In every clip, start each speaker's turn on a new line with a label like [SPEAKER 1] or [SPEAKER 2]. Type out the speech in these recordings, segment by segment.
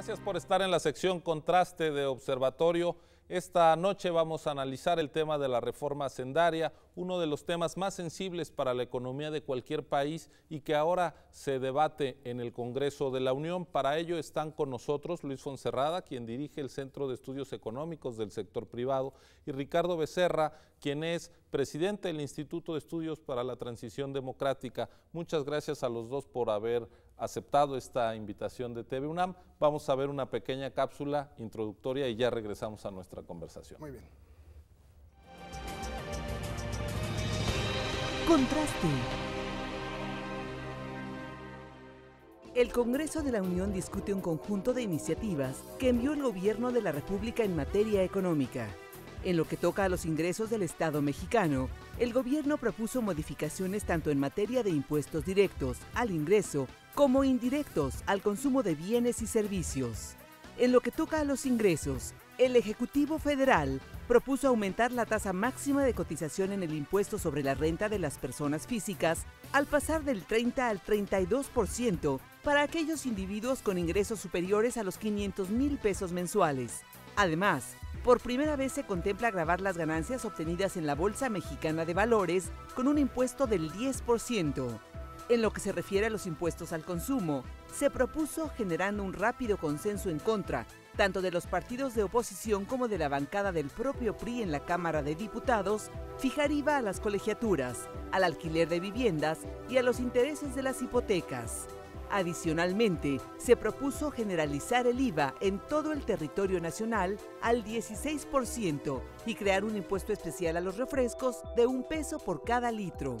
[SPEAKER 1] Gracias por estar en la sección Contraste de Observatorio. Esta noche vamos a analizar el tema de la reforma hacendaria, uno de los temas más sensibles para la economía de cualquier país y que ahora se debate en el Congreso de la Unión. Para ello están con nosotros Luis Fonserrada, quien dirige el Centro de Estudios Económicos del Sector Privado, y Ricardo Becerra, quien es presidente del Instituto de Estudios para la Transición Democrática. Muchas gracias a los dos por haber aceptado esta invitación de TV UNAM. Vamos a ver una pequeña cápsula introductoria y ya regresamos a nuestra conversación.
[SPEAKER 2] Muy bien.
[SPEAKER 3] Contraste. El Congreso de la Unión discute un conjunto de iniciativas que envió el gobierno de la República en materia económica. En lo que toca a los ingresos del Estado mexicano, el gobierno propuso modificaciones tanto en materia de impuestos directos al ingreso como indirectos al consumo de bienes y servicios. En lo que toca a los ingresos, el Ejecutivo Federal propuso aumentar la tasa máxima de cotización en el impuesto sobre la renta de las personas físicas al pasar del 30 al 32% para aquellos individuos con ingresos superiores a los 500 mil pesos mensuales. Además, por primera vez se contempla grabar las ganancias obtenidas en la Bolsa Mexicana de Valores con un impuesto del 10% en lo que se refiere a los impuestos al consumo, se propuso generando un rápido consenso en contra, tanto de los partidos de oposición como de la bancada del propio PRI en la Cámara de Diputados, fijar IVA a las colegiaturas, al alquiler de viviendas y a los intereses de las hipotecas. Adicionalmente, se propuso generalizar el IVA en todo el territorio nacional al 16% y crear un impuesto especial a los refrescos de un peso por cada litro.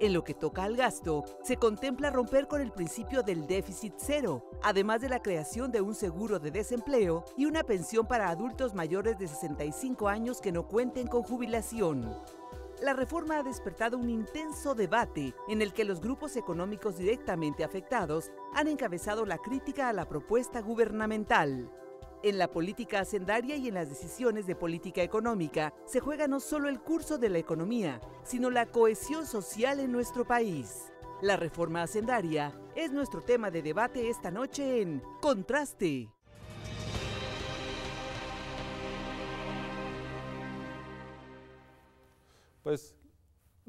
[SPEAKER 3] En lo que toca al gasto, se contempla romper con el principio del déficit cero, además de la creación de un seguro de desempleo y una pensión para adultos mayores de 65 años que no cuenten con jubilación. La reforma ha despertado un intenso debate en el que los grupos económicos directamente afectados han encabezado la crítica a la propuesta gubernamental. En la política hacendaria y en las decisiones de política económica se juega no solo el curso de la economía, sino la cohesión social en nuestro país. La reforma hacendaria es nuestro tema de debate esta noche en Contraste.
[SPEAKER 1] Pues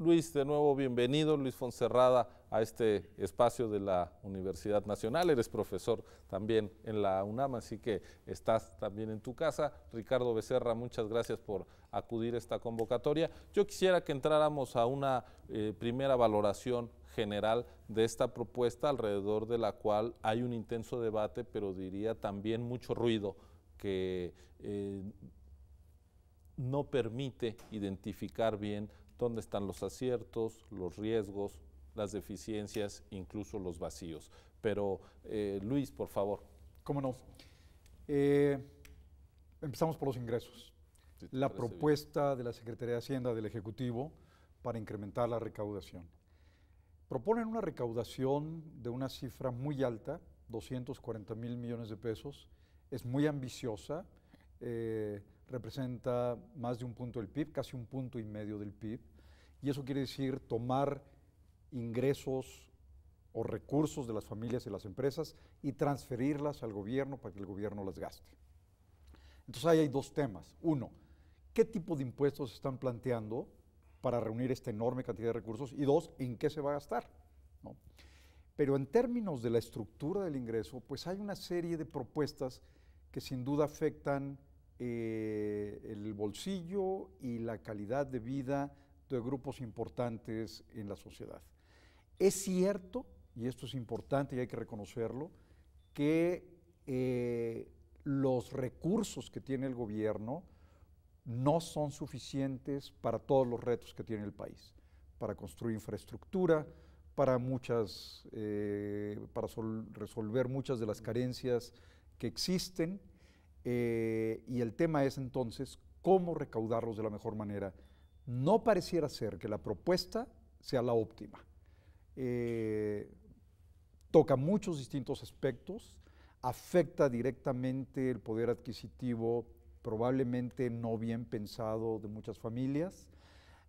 [SPEAKER 1] Luis, de nuevo bienvenido, Luis Fonserrada, a este espacio de la Universidad Nacional. Eres profesor también en la UNAM, así que estás también en tu casa. Ricardo Becerra, muchas gracias por acudir a esta convocatoria. Yo quisiera que entráramos a una eh, primera valoración general de esta propuesta, alrededor de la cual hay un intenso debate, pero diría también mucho ruido que eh, no permite identificar bien dónde están los aciertos, los riesgos, las deficiencias, incluso los vacíos. Pero eh, Luis, por favor. ¿Cómo
[SPEAKER 4] no? Eh, empezamos por los ingresos. la propuesta de la Secretaría de Hacienda del Ejecutivo para incrementar la recaudación. Proponen una recaudación de una cifra muy alta, 240 mil millones de pesos. Es muy ambiciosa. Eh, representa más de un punto del PIB, casi un punto y medio del PIB, y eso quiere decir tomar ingresos o recursos de las familias y las empresas y transferirlas al gobierno para que el gobierno las gaste. Entonces ahí hay dos temas. Uno, ¿qué tipo de impuestos están planteando para reunir esta enorme cantidad de recursos? Y dos, ¿en qué se va a gastar? Pero en términos de la estructura del ingreso, pues hay una serie de propuestas que sin duda afectan eh, el bolsillo y la calidad de vida de grupos importantes en la sociedad. Es cierto, y esto es importante y hay que reconocerlo, que eh, los recursos que tiene el gobierno no son suficientes para todos los retos que tiene el país, para construir infraestructura, para muchas, eh, para resolver muchas de las carencias que existen eh, y el tema es entonces cómo recaudarlos de la mejor manera. No pareciera ser que la propuesta sea la óptima. Eh, toca muchos distintos aspectos, afecta directamente el poder adquisitivo probablemente no bien pensado de muchas familias.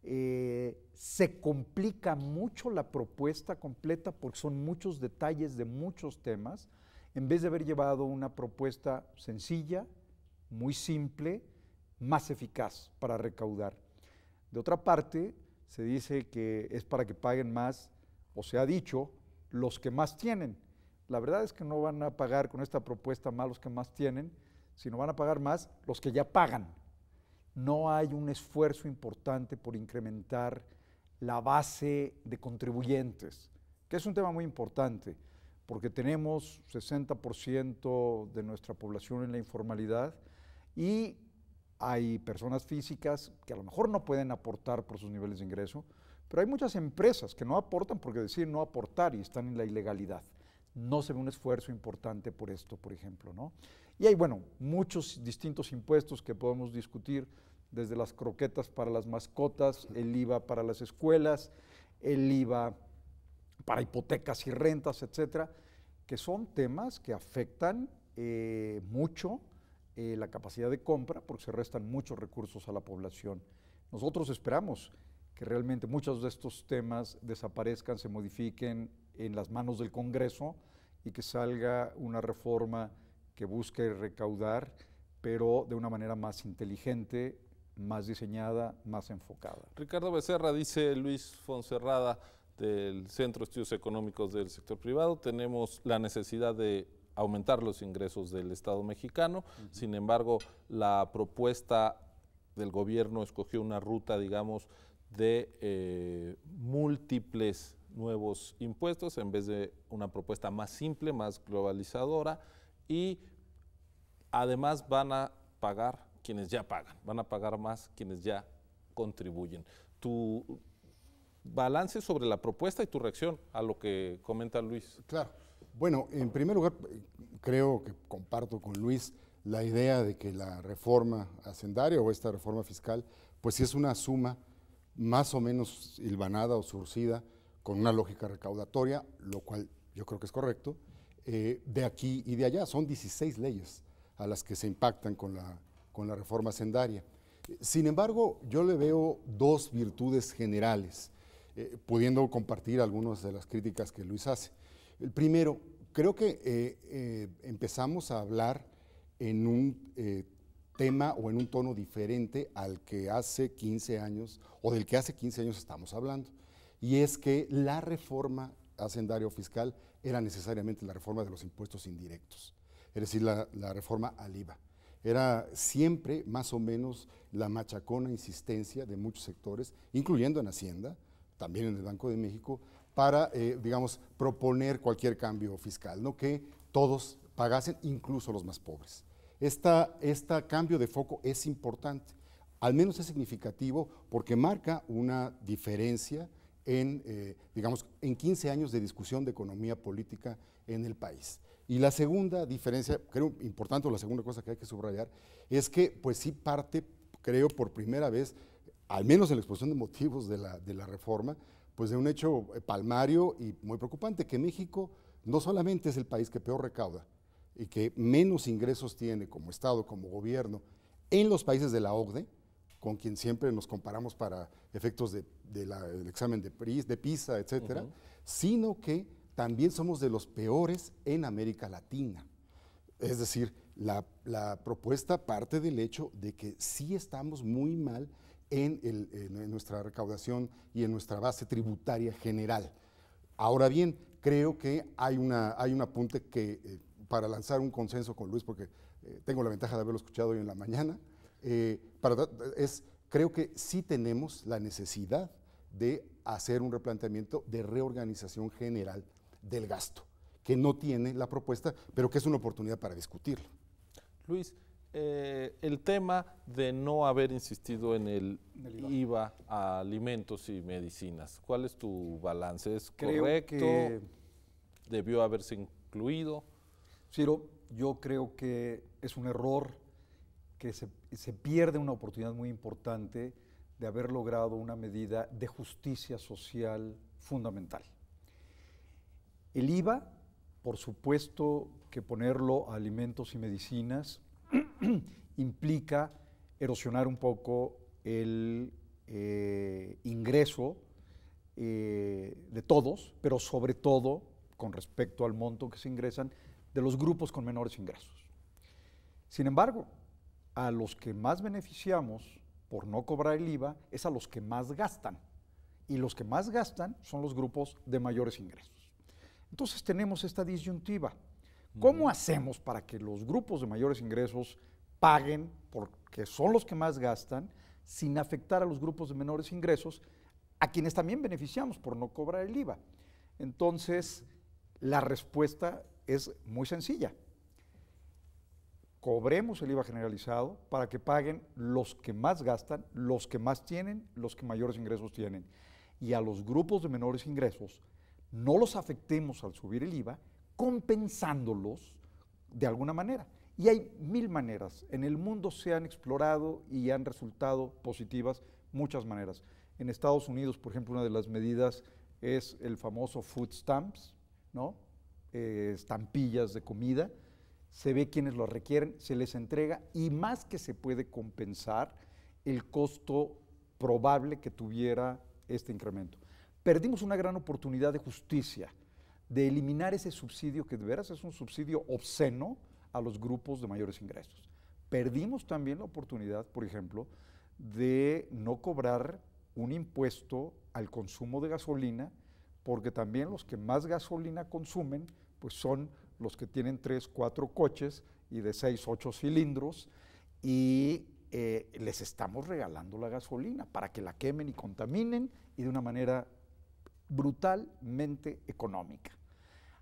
[SPEAKER 4] Eh, se complica mucho la propuesta completa porque son muchos detalles de muchos temas en vez de haber llevado una propuesta sencilla, muy simple, más eficaz para recaudar. De otra parte, se dice que es para que paguen más, o se ha dicho, los que más tienen. La verdad es que no van a pagar con esta propuesta más los que más tienen, sino van a pagar más los que ya pagan. No hay un esfuerzo importante por incrementar la base de contribuyentes, que es un tema muy importante porque tenemos 60% de nuestra población en la informalidad y hay personas físicas que a lo mejor no pueden aportar por sus niveles de ingreso, pero hay muchas empresas que no aportan porque deciden no aportar y están en la ilegalidad. No se ve un esfuerzo importante por esto, por ejemplo, ¿no? Y hay, bueno, muchos distintos impuestos que podemos discutir, desde las croquetas para las mascotas, el IVA para las escuelas, el IVA para hipotecas y rentas, etcétera, que son temas que afectan eh, mucho eh, la capacidad de compra porque se restan muchos recursos a la población. Nosotros esperamos que realmente muchos de estos temas desaparezcan, se modifiquen en las manos del Congreso y que salga una reforma que busque recaudar, pero de una manera más inteligente, más diseñada, más enfocada.
[SPEAKER 1] Ricardo Becerra, dice Luis Fonserrada, del Centro de Estudios Económicos del Sector Privado, tenemos la necesidad de aumentar los ingresos del Estado mexicano. Sin embargo, la propuesta del gobierno escogió una ruta, digamos, de eh, múltiples nuevos impuestos en vez de una propuesta más simple, más globalizadora y además van a pagar quienes ya pagan, van a pagar más quienes ya contribuyen. Tu, balance sobre la propuesta y tu reacción a lo que comenta Luis.
[SPEAKER 2] Claro. Bueno, en primer lugar, creo que comparto con Luis la idea de que la reforma hacendaria o esta reforma fiscal, pues sí es una suma más o menos hilvanada o surcida con una lógica recaudatoria, lo cual yo creo que es correcto, eh, de aquí y de allá. Son 16 leyes a las que se impactan con la, con la reforma hacendaria. Sin embargo, yo le veo dos virtudes generales eh, pudiendo compartir algunas de las críticas que Luis hace. El primero, creo que eh, eh, empezamos a hablar en un tema o en un tono diferente al que hace 15 años o del que hace 15 años estamos hablando. Y es que la reforma hacendario fiscal era necesariamente la reforma de los impuestos indirectos, es decir, la reforma al IVA era siempre más o menos la machacona insistencia de muchos sectores, incluyendo en Hacienda, también en el Banco de México, para, eh, digamos, proponer cualquier cambio fiscal, ¿no? que todos pagasen, incluso los más pobres. Este cambio de foco es importante, al menos es significativo porque marca una diferencia en, eh, digamos, en 15 años de discusión de economía política en el país. Y la segunda diferencia, creo importante, o la segunda cosa que hay que subrayar, es que pues sí parte, creo, por primera vez al menos en la exposición de motivos de la, reforma, pues de un hecho eh, palmario y muy preocupante, que México no solamente es el país que peor recauda y que menos ingresos tiene como Estado, como gobierno, en los países de la OCDE, con quien siempre nos comparamos para efectos del examen de, PISA, etcétera, sino que también somos de los peores en América Latina. Es decir, la, la propuesta parte del hecho de que sí estamos muy mal en, nuestra recaudación y en nuestra base tributaria general. Ahora bien, creo que hay, una, hay un apunte que eh, para lanzar un consenso con Luis, porque eh, tengo la ventaja de haberlo escuchado hoy en la mañana, eh, es, creo que sí tenemos la necesidad de hacer un replanteamiento de reorganización general del gasto, que no tiene la propuesta, pero que es una oportunidad para discutirlo.
[SPEAKER 1] Luis, eh, el tema de no haber insistido en el, IVA. a alimentos y medicinas. ¿Cuál es tu balance? ¿Es correcto? Que... ¿Debió haberse incluido? Ciro, yo creo
[SPEAKER 4] que es un error que se pierde una oportunidad muy importante de haber logrado una medida de justicia social fundamental. El IVA, por supuesto que ponerlo a alimentos y medicinas implica erosionar un poco el eh, ingreso eh, de todos, pero sobre todo con respecto al monto que se ingresan de los grupos con menores ingresos. Sin embargo, a los que más beneficiamos por no cobrar el IVA es a los que más gastan. Y los que más gastan son los grupos de mayores ingresos. Entonces tenemos esta disyuntiva. ¿Cómo hacemos para que los grupos de mayores ingresos paguen, porque son los que más gastan, sin afectar a los grupos de menores ingresos, a quienes también beneficiamos por no cobrar el IVA. Entonces, la respuesta es muy sencilla. Cobremos el IVA generalizado para que paguen los que más gastan, los que más tienen, los que mayores ingresos tienen. Y a los grupos de menores ingresos no los afectemos al subir el IVA, compensándolos de alguna manera. Y hay mil maneras. En el mundo se han explorado y han resultado positivas muchas maneras. En Estados Unidos, por ejemplo, una de las medidas es el famoso food stamps, ¿no? Eh, estampillas de comida. Se ve quienes lo requieren, se les entrega y más que se puede compensar el costo probable que tuviera este incremento. Perdimos una gran oportunidad de justicia, de eliminar ese subsidio que de veras es un subsidio obsceno, a los grupos de mayores ingresos. Perdimos también la oportunidad, por ejemplo, de no cobrar un impuesto al consumo de gasolina, porque también los que más gasolina consumen, pues son los que tienen tres, cuatro coches y de seis, ocho cilindros, y eh, les estamos regalando la gasolina para que la quemen y contaminen y de una manera brutalmente económica.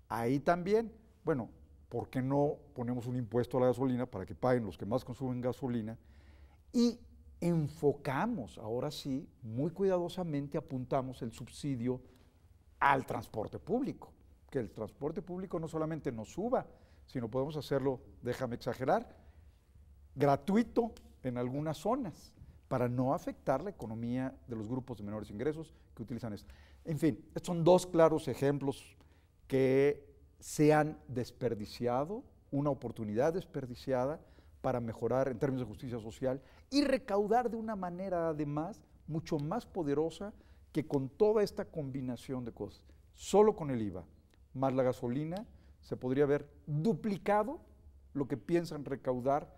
[SPEAKER 4] Ahí también, bueno, ¿por qué no ponemos un impuesto a la gasolina para que paguen los que más consumen gasolina? Y enfocamos, ahora sí, muy cuidadosamente apuntamos el subsidio al transporte público, que el transporte público no solamente nos suba, sino podemos hacerlo, déjame exagerar, gratuito en algunas zonas para no afectar la economía de los grupos de menores ingresos que utilizan esto. En fin, estos son dos claros ejemplos que se han desperdiciado, una oportunidad desperdiciada para mejorar en términos de justicia social y recaudar de una manera además mucho más poderosa que con toda esta combinación de cosas. Solo con el IVA, más la gasolina, se podría haber duplicado lo que piensan recaudar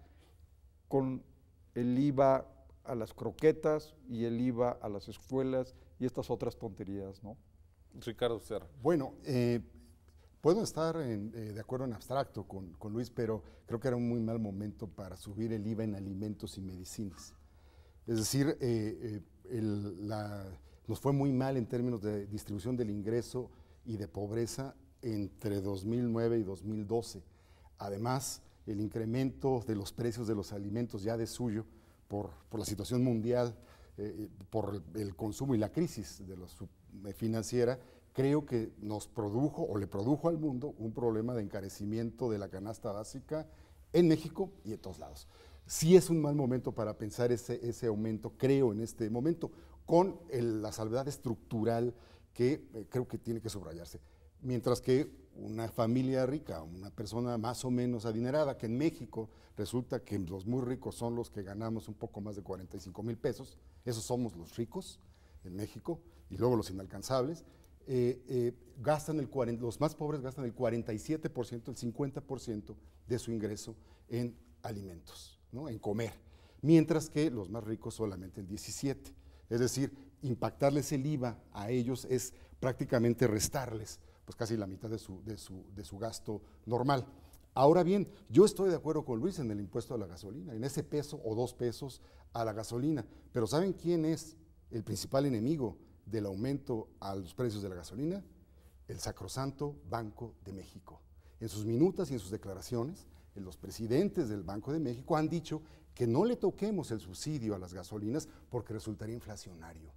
[SPEAKER 4] con el IVA a las croquetas y el IVA a las escuelas y estas otras tonterías, ¿no?
[SPEAKER 1] Ricardo Serra.
[SPEAKER 2] Bueno, eh, Puedo estar eh, de acuerdo en abstracto con, Luis, pero creo que era un muy mal momento para subir el IVA en alimentos y medicinas. Es decir, eh, eh, nos fue muy mal en términos de distribución del ingreso y de pobreza entre 2009 y 2012. Además, el incremento de los precios de los alimentos ya de suyo por, la situación mundial, por el consumo y la crisis de financiera, creo que nos produjo o le produjo al mundo un problema de encarecimiento de la canasta básica en México y en todos lados. Sí es un mal momento para pensar ese, ese aumento, creo, en este momento, con la salvedad estructural que eh, creo que tiene que subrayarse. Mientras que una familia rica, una persona más o menos adinerada, que en México resulta que los muy ricos son los que ganamos un poco más de 45 mil pesos, esos somos los ricos en México, y luego los inalcanzables, eh, eh, gastan el los más pobres gastan el 47%, el 50% de su ingreso en alimentos, ¿no? en comer, mientras que los más ricos solamente el 17%. Es decir, impactarles el IVA a ellos es prácticamente restarles pues casi la mitad de su, de su, de su gasto normal. Ahora bien, yo estoy de acuerdo con Luis en el impuesto a la gasolina, en ese peso o dos pesos a la gasolina, pero ¿saben quién es el principal enemigo del aumento a los precios de la gasolina, el sacrosanto Banco de México. En sus minutas y en sus declaraciones, los presidentes del Banco de México han dicho que no le toquemos el subsidio a las gasolinas porque resultaría inflacionario.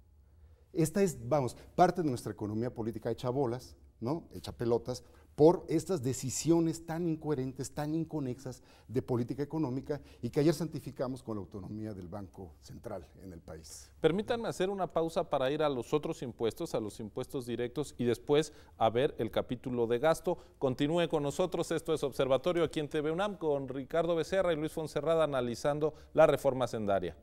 [SPEAKER 2] Esta es, vamos, parte de nuestra economía política hecha bolas, ¿no? Hecha pelotas, por estas decisiones tan incoherentes, tan inconexas de política económica y que ayer santificamos con la autonomía del Banco Central en el país.
[SPEAKER 1] Permítanme hacer una pausa para ir a los otros impuestos, a los impuestos directos y después a ver el capítulo de gasto. Continúe con nosotros, esto es Observatorio aquí en TV UNAM con Ricardo Becerra y Luis Fonserrada analizando la reforma sendaria.